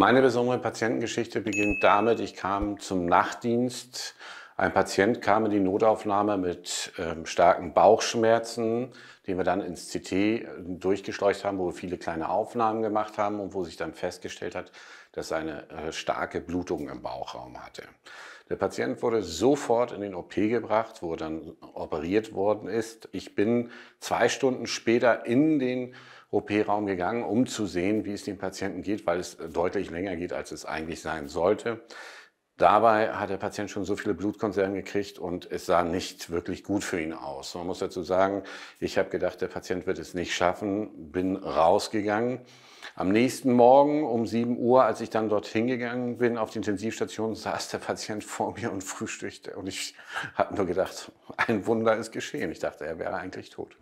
Meine besondere Patientengeschichte beginnt damit, ich kam zum Nachtdienst. Ein Patient kam in die Notaufnahme mit ähm, starken Bauchschmerzen, den wir dann ins CT äh, durchgeschleucht haben, wo wir viele kleine Aufnahmen gemacht haben und wo sich dann festgestellt hat, dass er eine äh, starke Blutung im Bauchraum hatte. Der Patient wurde sofort in den OP gebracht, wo er dann operiert worden ist. Ich bin zwei Stunden später in den OP-Raum gegangen, um zu sehen, wie es dem Patienten geht, weil es deutlich länger geht, als es eigentlich sein sollte. Dabei hat der Patient schon so viele Blutkonserven gekriegt und es sah nicht wirklich gut für ihn aus. Man muss dazu sagen, ich habe gedacht, der Patient wird es nicht schaffen, bin rausgegangen. Am nächsten Morgen um 7 Uhr, als ich dann dorthin gegangen bin auf die Intensivstation, saß der Patient vor mir und frühstückte. Und ich habe nur gedacht, ein Wunder ist geschehen. Ich dachte, er wäre eigentlich tot.